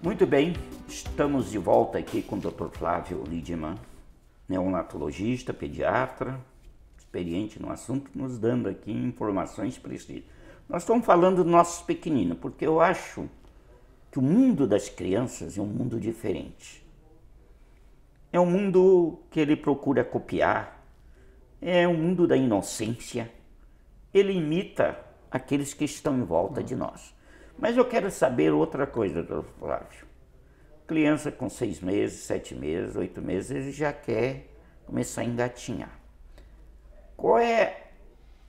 Muito bem, estamos de volta aqui com o Dr. Flávio Lidman, neonatologista, pediatra, experiente no assunto, nos dando aqui informações precisas. Nós estamos falando do nosso pequenino, porque eu acho que o mundo das crianças é um mundo diferente. É um mundo que ele procura copiar, é um mundo da inocência. Ele imita aqueles que estão em volta de nós. Mas eu quero saber outra coisa, doutor Flávio. Criança com seis meses, sete meses, oito meses, ele já quer começar a engatinhar. Qual é,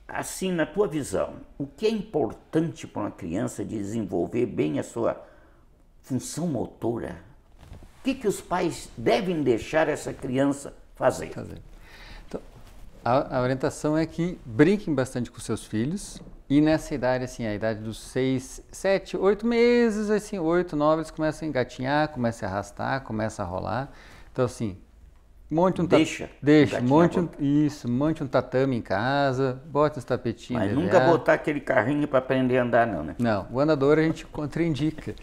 assim, na tua visão, o que é importante para uma criança desenvolver bem a sua função motora? O que, que os pais devem deixar essa criança fazer? fazer. Então, a, a orientação é que brinquem bastante com seus filhos, e nessa idade, assim, a idade dos 6, 7, 8 meses, assim, 8, 9, eles começam a engatinhar, começam a arrastar, começam a rolar. Então, assim, monte um Deixa. Deixa, monte um... isso, monte um tatame em casa, bota uns tapetinhos. Mas nunca botar aquele carrinho para aprender a andar, não, né? Não, o andador a gente contraindica.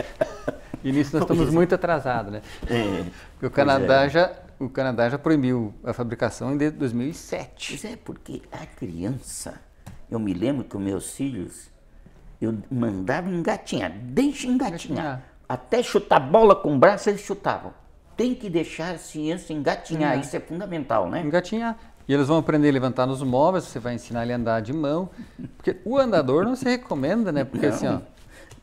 e nisso nós estamos é. muito atrasados, né? É. Porque o Canadá é. já o Canadá já proibiu a fabricação em 2007. Pois é, porque a criança eu me lembro que os meus filhos, eu mandava engatinhar, deixa engatinhar. Até chutar bola com o braço, eles chutavam. Tem que deixar a ciência engatinhar, Sim. isso é fundamental, né? Engatinhar. E eles vão aprender a levantar nos móveis, você vai ensinar ele a andar de mão. Porque o andador não se recomenda, né? Porque não, assim, ó.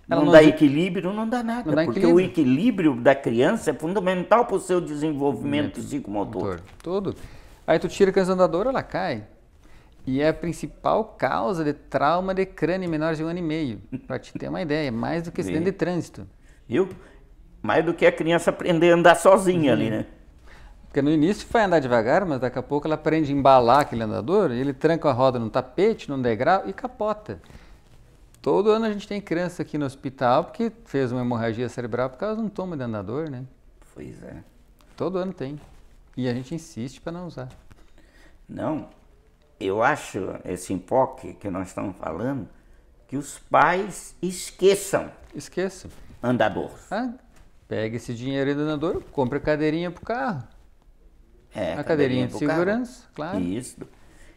Não, não, dá equilíbrio, não dá nada. Não dá porque equilíbrio. o equilíbrio da criança é fundamental para o seu desenvolvimento psicomotor. Tudo. Aí tu tira a criança andadora, ela cai. E é a principal causa de trauma de crânio em de um ano e meio. Para te ter uma ideia, mais do que acidente de trânsito. Viu? Mais do que a criança aprender a andar sozinha uhum. ali, né? Porque no início vai andar devagar, mas daqui a pouco ela aprende a embalar aquele andador, ele tranca a roda num tapete, num degrau e capota. Todo ano a gente tem criança aqui no hospital porque fez uma hemorragia cerebral por causa de um tomo de andador, né? Pois é. Todo ano tem. E a gente insiste para não usar. Não, eu acho, esse impoque que nós estamos falando, que os pais esqueçam. Esqueçam. Andador. Ah, pega esse dinheiro do andador, compra a cadeirinha para o carro. É, a cadeirinha, cadeirinha de segurança, carro. claro. Isso.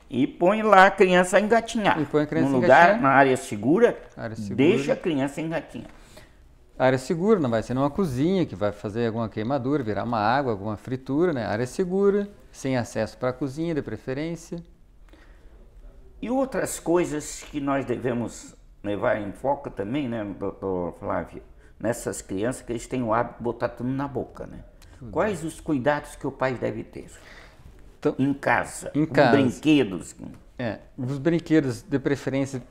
E põe lá a criança engatinhar. E põe a criança Num engatinhar. lugar, na área segura, área segura, deixa a criança engatinhar. Área segura, não vai ser numa cozinha que vai fazer alguma queimadura, virar uma água, alguma fritura, né? Área segura, sem acesso para a cozinha, de preferência. E outras coisas que nós devemos levar em foco também, né, doutor Flávio, nessas crianças que eles têm o hábito de botar tudo na boca, né? Tudo. Quais os cuidados que o pai deve ter? Então, em casa, em casa. brinquedos. É, os brinquedos, de preferência,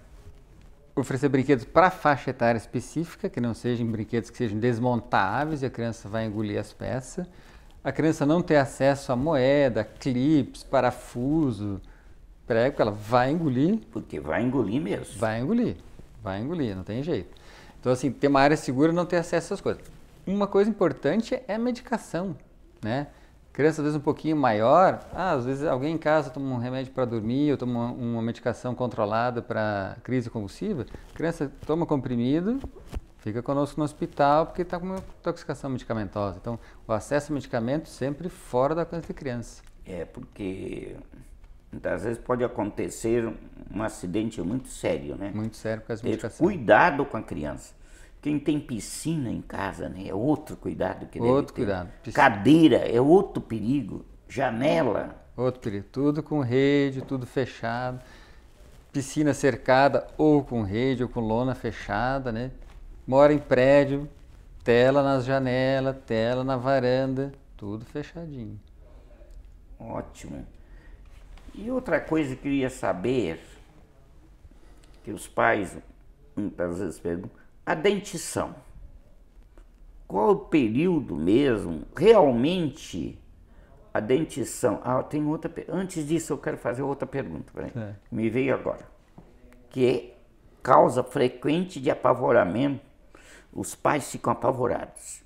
oferecer brinquedos para faixa etária específica, que não sejam brinquedos que sejam desmontáveis e a criança vai engolir as peças. A criança não ter acesso a moeda, clips, parafuso, prego, ela vai engolir. Porque vai engolir mesmo. Vai engolir, vai engolir, não tem jeito. Então, assim, ter uma área segura não ter acesso a essas coisas. Uma coisa importante é a medicação, né? Criança, às vezes, um pouquinho maior, ah, às vezes alguém em casa toma um remédio para dormir, ou toma uma medicação controlada para crise convulsiva, criança toma comprimido, fica conosco no hospital porque está com uma intoxicação medicamentosa. Então, o acesso a medicamento sempre fora da conta de criança. É, porque então, às vezes pode acontecer um acidente muito sério, né? Muito sério com as da medicação. Cuidado com a criança. Quem tem piscina em casa, né? É outro cuidado que outro deve cuidado. Piscina. Cadeira é outro perigo. Janela. Outro perigo. Tudo com rede, tudo fechado. Piscina cercada ou com rede ou com lona fechada, né? Mora em prédio, tela nas janelas, tela na varanda, tudo fechadinho. Ótimo. E outra coisa que eu ia saber, que os pais muitas vezes perguntam, a dentição. Qual o período mesmo, realmente, a dentição... Ah, tem outra... Antes disso, eu quero fazer outra pergunta, peraí, é. me veio agora. Que é causa frequente de apavoramento, os pais ficam apavorados.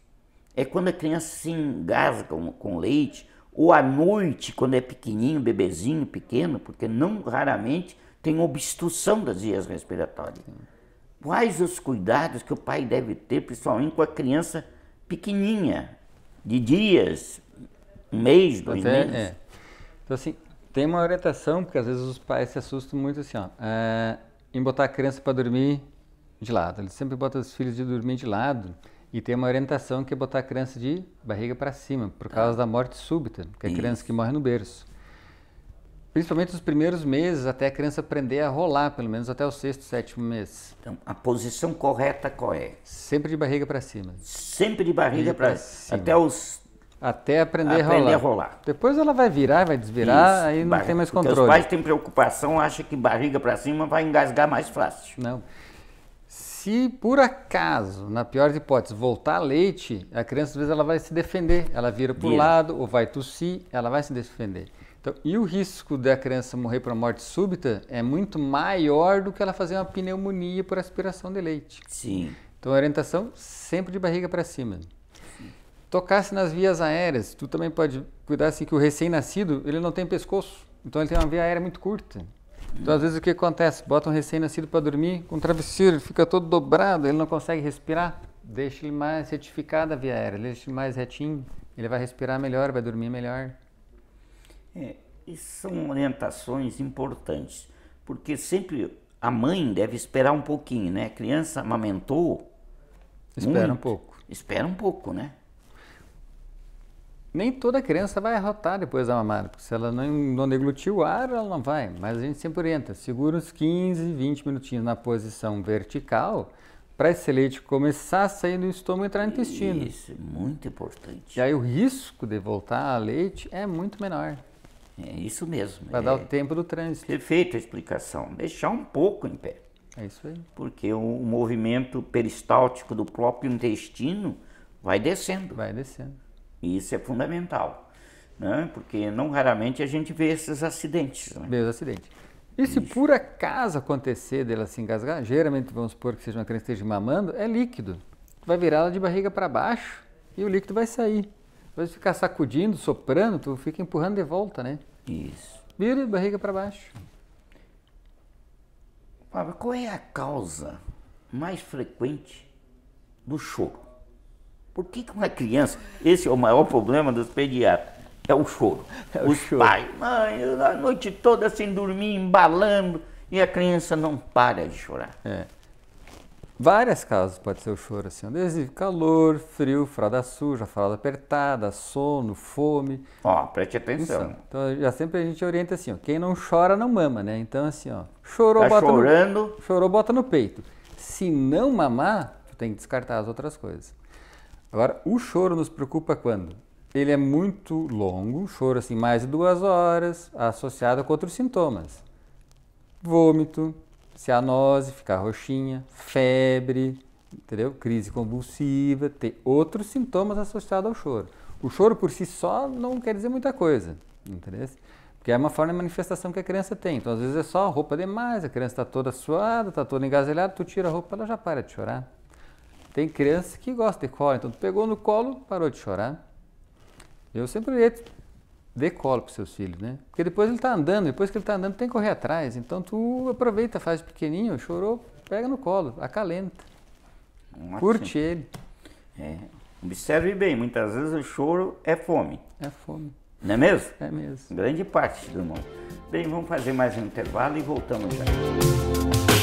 É quando a criança se engasga com leite ou à noite, quando é pequenininho, bebezinho, pequeno, porque não raramente tem obstrução das vias respiratórias. Quais os cuidados que o pai deve ter, principalmente com a criança pequenininha, de dias, um mês, dois Até, meses? É. Então, assim, tem uma orientação, porque às vezes os pais se assustam muito assim, ó, é, em botar a criança para dormir de lado. Eles sempre botam os filhos de dormir de lado. E tem uma orientação que é botar a criança de barriga para cima, por tá. causa da morte súbita, que é a criança que morre no berço. Principalmente nos primeiros meses, até a criança aprender a rolar, pelo menos até o sexto, sétimo mês. Então, a posição correta qual é? Sempre de barriga para cima. Sempre de barriga, para cima. Até os. Até aprender, aprender a, rolar. a, rolar. Depois ela vai virar, vai desvirar, Isso, aí não tem mais controle. Porque os pais têm preocupação, acham que barriga para cima vai engasgar mais fácil. Não se por acaso, na pior das hipóteses, voltar leite, a criança às vezes ela vai se defender, ela vira para o lado ou vai tossir, ela vai se defender. Então, e o risco da criança morrer por morte súbita é muito maior do que ela fazer uma pneumonia por aspiração de leite. Sim. Então, a orientação sempre de barriga para cima. Tocasse nas vias aéreas, tu também pode cuidar assim que o recém-nascido ele não tem pescoço, então ele tem uma via aérea muito curta. Então, às vezes, o que acontece? Bota um recém-nascido para dormir com um travesseiro, ele fica todo dobrado, ele não consegue respirar. Deixa ele mais certificado a via aérea, deixa ele mais retinho, ele vai respirar melhor, vai dormir melhor. É, e são orientações importantes, porque sempre a mãe deve esperar um pouquinho, né? A criança amamentou. Espera muito, um pouco. Espera um pouco, né? Nem toda criança vai arrotar depois da mamada, porque se ela não, não o ar, ela não vai. Mas a gente sempre orienta, segura uns 15, 20 minutinhos na posição vertical para esse leite começar a sair do estômago e entrar no intestino. Isso, muito importante. E aí o risco de voltar a leite é muito menor. É isso mesmo. Para é dar o é tempo do trânsito. Perfeita a explicação. Deixar um pouco em pé. É isso aí. Porque o movimento peristáltico do próprio intestino vai descendo. Vai descendo. E isso é fundamental, né? porque não raramente a gente vê esses acidentes. Né? Mesmo acidentes. E se por acaso acontecer dela se engasgar, geralmente vamos supor que seja uma criança que esteja mamando, é líquido. Vai virar ela de barriga para baixo e o líquido vai sair. Vai ficar sacudindo, soprando, tu fica empurrando de volta, né? Isso. Vira de barriga para baixo. Fábio, qual é a causa mais frequente do choro? Por que, que uma criança, esse é o maior problema dos pediatras, é o choro. É o Os choro. pais, mãe, a noite toda sem dormir, embalando, e a criança não para de chorar. É. Várias causas pode ser o choro, assim, desde calor, frio, fralda suja, fralda apertada, sono, fome. Ó, preste atenção. Então, já sempre a gente orienta assim, ó, quem não chora não mama, né? Então, assim, ó, chorou, tá bota chorando. no... Chorou, bota no peito. Se não mamar, tu tem que descartar as outras coisas. Agora, o choro nos preocupa quando? Ele é muito longo, choro assim mais de duas horas, associado com outros sintomas. Vômito, cianose, ficar roxinha, febre, entendeu? Crise convulsiva, ter outros sintomas associados ao choro. O choro por si só não quer dizer muita coisa, entendeu? Porque é uma forma de manifestação que a criança tem. Então, às vezes é só roupa demais, a criança está toda suada, está toda engazelhada, tu tira a roupa, ela já para de chorar. Tem criança que gosta de colo, então tu pegou no colo, parou de chorar. Eu sempre dê colo para seus filhos, né? Porque depois ele está andando, depois que ele está andando, tem que correr atrás. Então tu aproveita, faz pequenininho, chorou, pega no colo, acalenta. Curte ele. É. Observe bem, muitas vezes o choro é fome. É fome. Não é mesmo? É mesmo. Grande parte, do irmão. Bem, vamos fazer mais um intervalo e voltamos já.